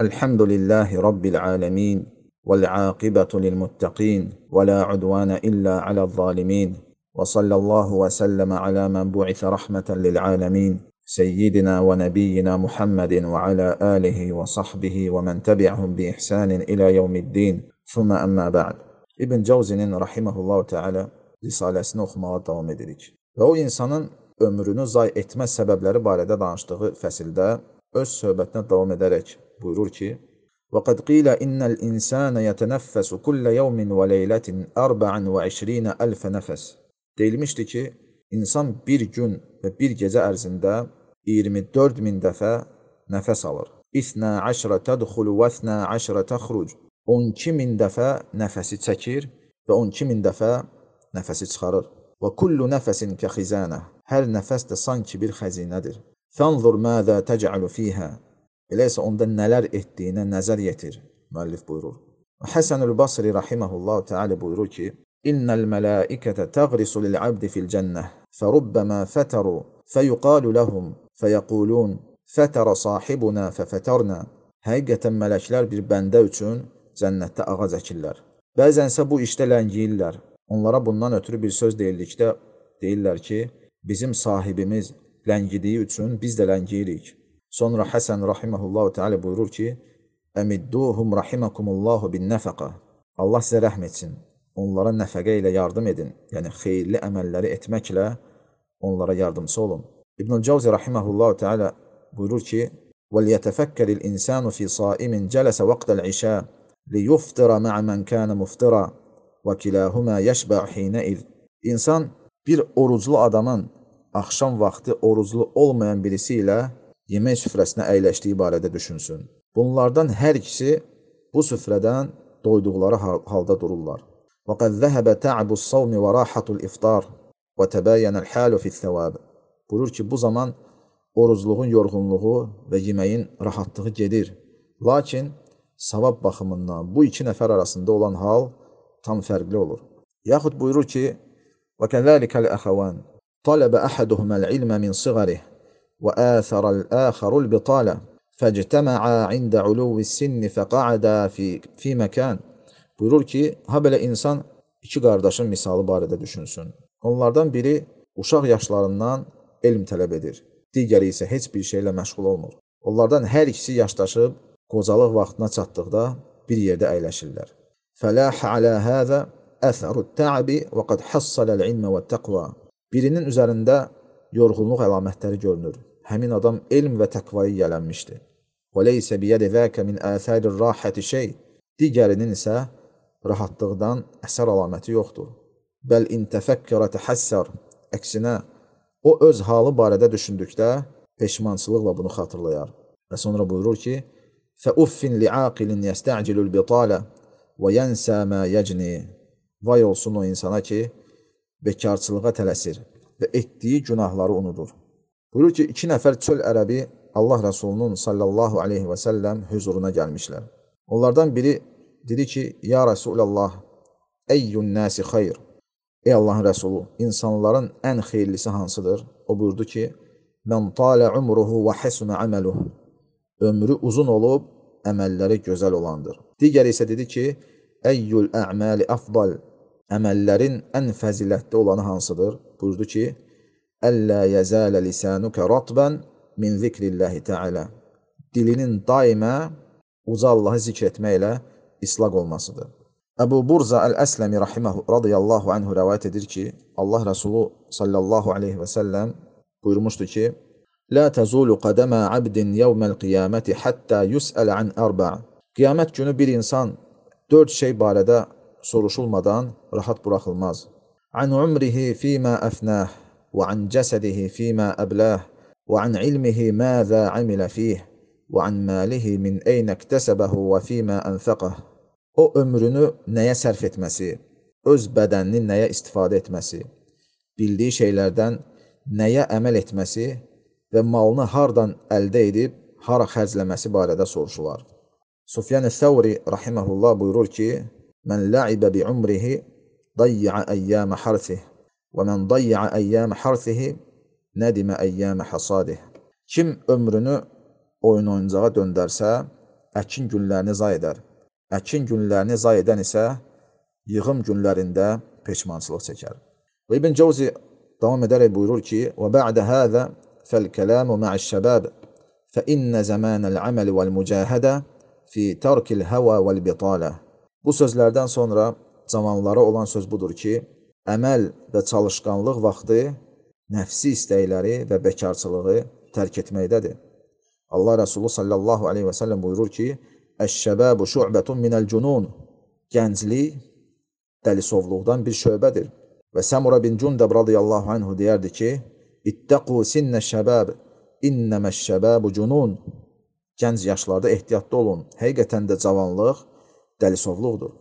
الحمد لله رب العالمين والعاقبة للمتقين ولا عدوان إلا على الظالمين وصلى الله وسلم على من بعث رحمة للعالمين سيدنا ونبينا محمد وعلى آله وصحبه ومن تبعهم بإحسان إلى يوم الدين ثم أما بعد İbn Cavzi'nin rahimahullahu teala risaləsini oxumağa davam edirik. Və o insanın ömrünü zay etmə səbəbləri barədə danışdığı fəsildə öz söhbətinə davam edərək buyurur ki: "Və qad qila innal insana yeteneffesu kulla yawmin və leylatin 24000 nəfəs." Deyilmişdi ki, insan bir gün və bir gecə ərzində 24000 dəfə nəfəs alır. 12 tədxulu və 12 təxruc. 12000 dəfə nəfəsi çəkir və 12000 dəfə nəfəsi çıxarır. Və kullu nəfəsin kəxizanə. Hər nəfəs də sanki bir xəzinədir. Fənzur məzə təcəlu fihə. Elə isə onda nələr etdiyinə nəzər yetir, müəllif buyurur. Həsənül Basri rahiməhullahu teala buyurur ki, İnnəl mələikətə təğrisu lil abdi fil cənnə, fərubbəmə fətəru, fəyuqalu ləhum, fəyəqulun, fətərə sahibuna fəfətərnə. Həqiqətən mələklər bir bəndə üçün cənnətdə ağac əkirlər. Bəzən isə bu işdə ləngiyirlər. Onlara bundan ötürü bir söz deyildikdə deyirlər ki, bizim sahibimiz ləngidiyi üçün biz də ləngiyirik. Sonra Həsən rahimehullah təala buyurur ki: "Əmidduhum rahimakumullahu bin-nəfəqə." Allah sizə rəhm etsin. Onlara nəfəqə ilə yardım edin, yəni xeyirli əməlləri etməklə onlara yardımçı olun. İbn Cavzi rahimehullah təala buyurur ki: "Vəlyətəfəkkər el-insanu fi sa'imin cələsə vaqta'l-işa liyuftira ma'a man kana muftira və kilahuma yəşba hinə iz." İnsan bir oruclu adamın axşam vaxtı oruzlu olmayan birisi ilə yemək süfrəsinə əyləşdiyi barədə düşünsün. Bunlardan hər ikisi bu süfrədən doyduqları halda dururlar. وقد ذهب تعب الصوم وراحة الإفطار وتباين الحال في الثواب. Buyur ki, bu zaman oruzluğun yorğunluğu və yeməyin rahatlığı gedir. Lakin savab baxımından bu iki nəfər arasında olan hal tam fərqli olur. Yaxud buyurur ki, وَكَذَٰلِكَ الْأَخَوَانِ طلب أحدهما العلم من صغره وآثر الآخر البطالة فاجتمعا عند علو السن فقعدا fi fi məkan buyurur ki, ha belə insan iki qardaşın misalı barədə düşünsün. Onlardan biri uşaq yaşlarından elm tələb edir. Digəri isə heç bir şeylə məşğul olmur. Onlardan hər ikisi yaşlaşıb qocalıq vaxtına çatdıqda bir yerdə əyləşirlər. Fəlah ala hada atharu at-ta'bi və qad hassala al-ilm və taqva Birinin üzərində yorğunluq əlamətləri görünür. Həmin adam elm və təqvayı yələnmişdi. Və leysə biyədi zəkə min əsərir rahəti şey. Digərinin isə rahatlıqdan əsər əlaməti yoxdur. Bəl in təfəkkərə təhəssər. Əksinə, o öz halı barədə düşündükdə peşmançılıqla bunu xatırlayar. Və sonra buyurur ki, Fəuffin liaqilin yəstəcilül bitala və yənsə mə yəcni. Vay olsun o insana ki, bekarçılığa tələsir və etdiyi günahları unudur. Buyurur ki, iki nəfər çöl ərəbi Allah Rəsulunun sallallahu aleyhi və səlləm hüzuruna gəlmişlər. Onlardan biri dedi ki, Ya Rəsulallah, eyyun nəsi xeyr. Ey Allahın Rəsulu, insanların ən xeyirlisi hansıdır? O buyurdu ki, Mən talə umruhu və həsunə əməluh. Ömrü uzun olub, əməlləri gözəl olandır. Digəri isə dedi ki, Eyyul əməli əfdal əməllərin ən fəzilətli olanı hansıdır? Buyurdu ki, Əllə yəzələ lisanuka ratban min zikrillahi ta'ala. Dilinin daimə uca Allahı zikr etməklə islaq olmasıdır. Əbu Burza Əl-Əsləmi rahiməhu radiyallahu anhu rəvayət edir ki, Allah Rəsulu sallallahu aleyhi və səlləm buyurmuşdu ki, La təzulu qədəmə abdin yevməl qiyaməti həttə yüsələ an ərba. Qiyamət günü bir insan dörd şey barədə soruşulmadan rahat buraxılmaz. An umrihi fima afnah və an cəsədihi fima ablah və an ilmihi maza amila fih və an malihi min eyni iktasabahu və fima anfaqah. O ömrünü nəyə sərf etməsi, öz bədənini nəyə istifadə etməsi, bildiyi şeylərdən nəyə əməl etməsi və malını hardan əldə edib hara xərcləməsi barədə soruşular. Sufyan-ı Thawri rahimehullah buyurur ki: من لعب بعمره ضيع أيام حرثه ومن ضيع أيام حرثه ندم أيام حصاده Kim ömrünü oyun oyuncağa döndərsə, əkin günlərini zay edər. Əkin günlərini zay edən isə yığım günlərində peşmançılıq çəkər. Və İbn Cavzi davam edərək buyurur ki, "Və ba'da hada fəl-kəlamu ma'aş-şabab, fa inna zamana'l-amal vəl-mücahada fi tarkil-hawa vəl-bitala." Bu sözlərdən sonra cavanlara olan söz budur ki, əməl və çalışqanlıq vaxtı nəfsi istəkləri və bekarçılığı tərk etməkdədir. Allah Resulü sallallahu aleyhi və səlləm buyurur ki, Əş-şəbəbu şü'bətun minəl cunun. Gənclik dəlisovluqdan bir şöbədir. Və Səmura bin Cundəb radiyallahu anhu deyərdi ki, İttəqu sinnə şəbəb, innəməş şəbəbu cunun. Gənc yaşlarda ehtiyatlı olun. Həqiqətən də cavanlıq dəlisovluqdur.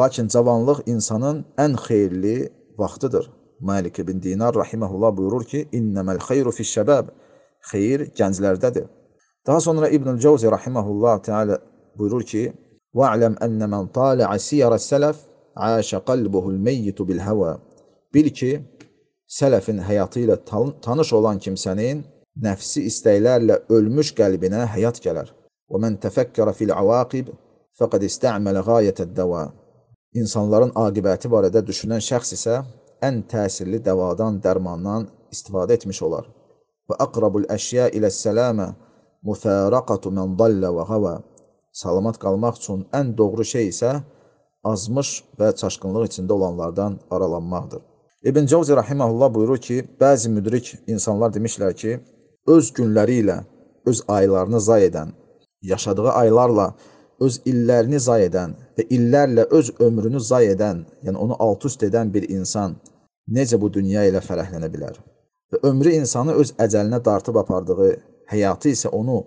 Lakin cavanlıq insanın ən xeyirli vaxtıdır. Malik ibn Dinar rahimehullah buyurur ki, "İnnemel xeyru fiş-şebab." Xeyir gənclərdədir. Daha sonra İbn Cəvzi rahimehullah təala buyurur ki, "Va'lam enne men tala'a siyara's-selef, aşa qalbuhu'l-meyyit bil-hawa." Bil ki, sələfin həyatı ilə tanış olan kimsənin nəfsi istəklərlə ölmüş qəlbinə həyat gələr. "Və men tefekkara fil-avaqib" Fəqəd istəmələ qayətəd dəva. İnsanların aqibəti barədə düşünən şəxs isə ən təsirli dəvadan, dərmandan istifadə etmiş olar. Və əqrabul əşya ilə səlamə müfəraqatu mən dallə və hava. Salamat qalmaq üçün ən doğru şey isə azmış və çaşqınlıq içində olanlardan aralanmaqdır. İbn Cavzi rahimehullah buyurur ki, bəzi müdrik insanlar demişlər ki, öz günləri ilə öz aylarını zay edən, yaşadığı aylarla öz illərini zay edən və illərlə öz ömrünü zay edən, yəni onu alt-üst edən bir insan necə bu dünya ilə fərəhlənə bilər? Və ömrü insanı öz əcəlinə dartıb apardığı, həyatı isə onu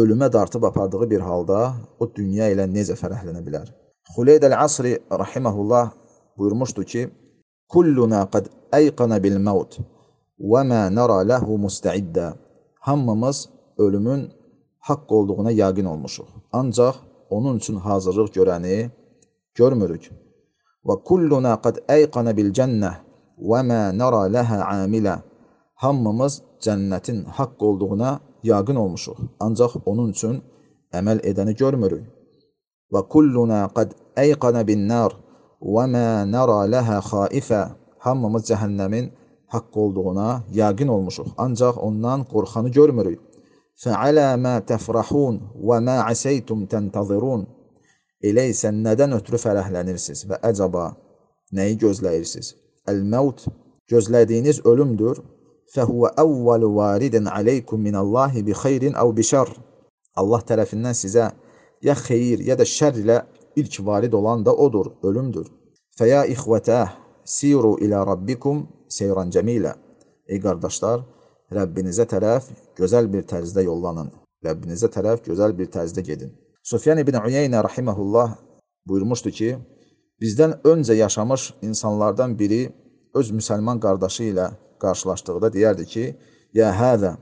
ölümə dartıb apardığı bir halda o dünya ilə necə fərəhlənə bilər? Xuleyd el-Asri rahimehullah buyurmuşdu ki: "Kulluna qad ayqana bil maut və ma nara lahu musta'idda." Hamımız ölümün haqq olduğuna yaqin olmuşuq. Ancaq onun üçün hazırlıq görəni görmürük. Və kulluna qad ayqana bil cənnə və mə nara ləhə amilə. Hamımız cənnətin haqq olduğuna yaqın olmuşuq, ancaq onun üçün əməl edəni görmürük. Və kulluna qad ayqana bin nar və mə nara ləhə xaifə. Hamımız cəhənnəmin haqq olduğuna yaqin olmuşuq, ancaq ondan qorxanı görmürük. فعلى ما təfrahun və mə əsəytum təntəzirun. Eləysə nədən ötürü fərəhlənirsiniz və əcəba nəyi gözləyirsiniz? Əl-məut gözlədiyiniz ölümdür. Fəhvə əvvəl varidin aleykum minəllahi bi xeyrin əv bi şər. Allah tərəfindən sizə ya xeyir ya da şər ilə ilk varid olan da odur, ölümdür. Fəya ixvətəh siru ilə rabbikum seyran cəmilə. Ey qardaşlar, Rəbbinizə tərəf gözəl bir tərzdə yollanın. Rəbbinizə tərəf gözəl bir tərzdə gedin. Sufyan ibn Uyeynə rahimehullah buyurmuşdu ki, bizdən öncə yaşamış insanlardan biri öz müsəlman qardaşı ilə qarşılaşdıqda deyərdi ki, "Ya hada,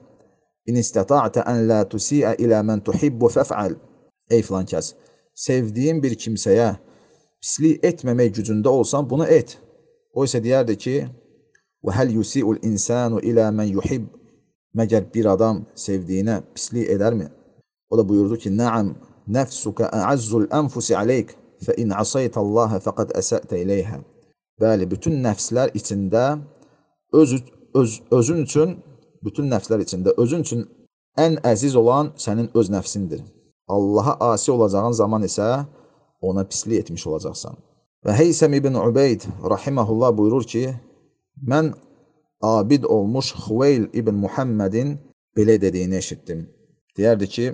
in istata'ta an la tusi'a ila man tuhibbu faf'al." Ey filan kəs, sevdiyin bir kimsəyə pislik etməmək gücündə olsan, bunu et. O isə deyərdi ki, "Və hal yusi'ul insanu ila man yuhib Məgər bir adam sevdiyinə pislik edərmi? O da buyurdu ki, Naam, nəfsuka əəzzul ənfusi aleyk, fə in asaytə Allahə fəqəd əsətə iləyhə. Bəli, bütün nəfslər içində öz, öz, özün üçün, bütün nəfslər içində özün üçün ən əziz olan sənin öz nəfsindir. Allaha asi olacağın zaman isə ona pislik etmiş olacaqsan. Və Heysəm ibn Ubeyd rahiməhullah buyurur ki, mən abid olmuş Xuveyl ibn Muhammed'in belə dediyini eşitdim. Deyərdi ki,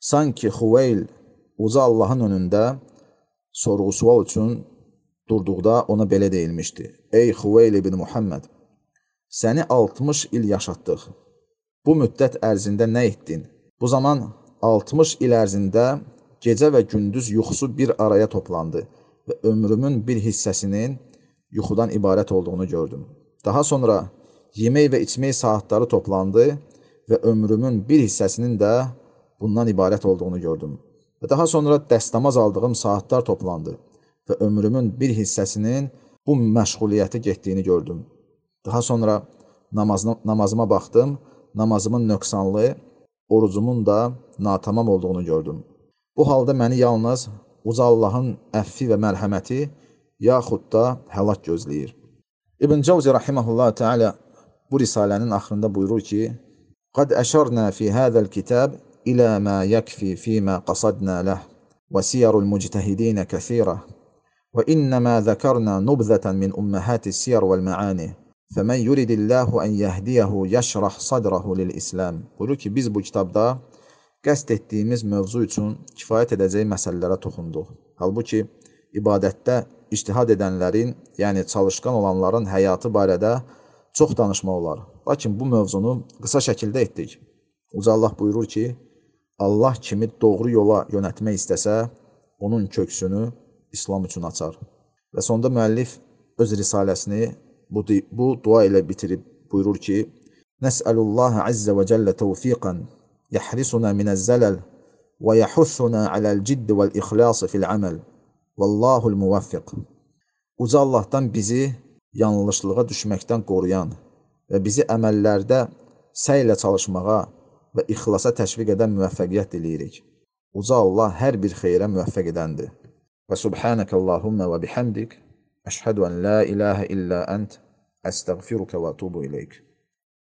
sanki Xuveyl uca Allahın önündə sorğu-sual üçün durduqda ona belə deyilmişdi. Ey Xuveyl ibn Muhammed, səni 60 il yaşatdıq. Bu müddət ərzində nə etdin? Bu zaman 60 il ərzində gecə və gündüz yuxusu bir araya toplandı və ömrümün bir hissəsinin yuxudan ibarət olduğunu gördüm. Daha sonra yemək və içmək saatları toplandı və ömrümün bir hissəsinin də bundan ibarət olduğunu gördüm. Və daha sonra dəstəmaz aldığım saatlar toplandı və ömrümün bir hissəsinin bu məşğuliyyətə getdiyini gördüm. Daha sonra namazına, namazıma baxdım, namazımın nöqsanlı, orucumun da natamam olduğunu gördüm. Bu halda məni yalnız uca Allahın əffi və mərhəməti yaxud da həlak gözləyir. İbn Cavzi rahimehullah təala bu risalənin axırında buyurur ki: "Qad əşarna fi hadhal kitab ilə ma yakfi fi ma qasadna lah və siyarul mujtahidin kəsirə və innəmə zəkarna nubzətən min ummahatis siyar vəl maani." فَمَنْ يُرِدِ اللّٰهُ اَنْ يَهْدِيَهُ يَشْرَحْ صَدْرَهُ لِلْإِسْلَامِ Buyurur ki, biz bu kitabda qəsd etdiyimiz mövzu üçün kifayət edəcək məsələlərə toxunduq. Halbuki, ibadətdə iştihad edənlərin, yəni çalışqan olanların həyatı barədə çox danışmaq olar. Lakin bu mövzunu qısa şəkildə etdik. Uca Allah buyurur ki, Allah kimi doğru yola yönətmək istəsə, onun köksünü İslam üçün açar. Və sonda müəllif öz risaləsini bu, bu dua ilə bitirib buyurur ki, Nəsəlullaha əzzə və cəllə təvfiqən yəhrisuna minəz-zəlal və yəhussuna aləl-cidd vəl-ixlas fil-əməl. Vallahul-muvaffiq. Uca Allahdan bizi yanlışlığa düşməkdən qoruyan və bizi əməllərdə səylə çalışmağa və ixlasa təşviq edən müvəffəqiyyət diləyirik. Uca Allah hər bir xeyrə müvəffəq edəndir. Və subhanəkəllahumma və bihamdik, əşhədu ən la ilahə illə ənt, əstəğfiruka və tubu iləyik.